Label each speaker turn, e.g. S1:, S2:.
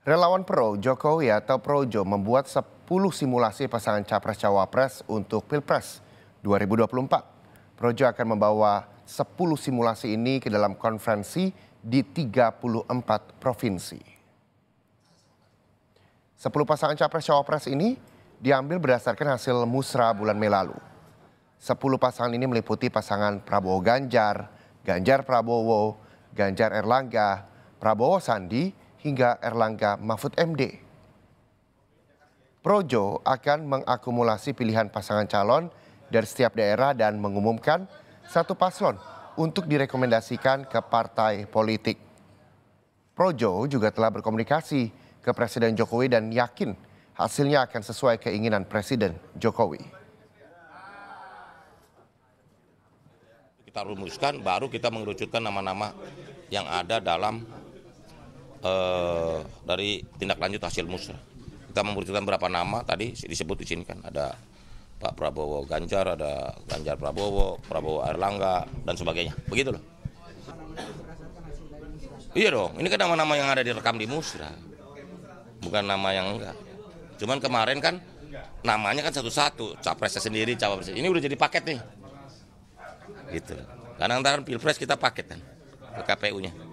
S1: Relawan Pro Jokowi atau Projo membuat 10 simulasi pasangan Capres-Cawapres untuk Pilpres 2024. Projo akan membawa 10 simulasi ini ke dalam konferensi di 34 provinsi. 10 pasangan Capres-Cawapres ini diambil berdasarkan hasil musra bulan Mei lalu. 10 pasangan ini meliputi pasangan Prabowo Ganjar, Ganjar Prabowo, Ganjar Erlangga, Prabowo Sandi, hingga Erlangga Mahfud MD. Projo akan mengakumulasi pilihan pasangan calon dari setiap daerah dan mengumumkan satu paslon untuk direkomendasikan ke partai politik. Projo juga telah berkomunikasi ke Presiden Jokowi dan yakin hasilnya akan sesuai keinginan Presiden Jokowi.
S2: kita rumuskan baru kita mengerucutkan nama-nama yang ada dalam eh, dari tindak lanjut hasil musrah. Kita memberikan berapa nama tadi disebut di sini kan ada Pak Prabowo Ganjar, ada Ganjar Prabowo, Prabowo Erlangga dan sebagainya. Begitu loh. Iya dong, ini kan nama-nama yang ada direkam di musra, Bukan nama yang enggak. Cuman kemarin kan namanya kan satu-satu, capresnya sendiri, cawapresnya. Ini udah jadi paket nih. Gitu. Karena antara pilpres kita paket kan ke KPU-nya.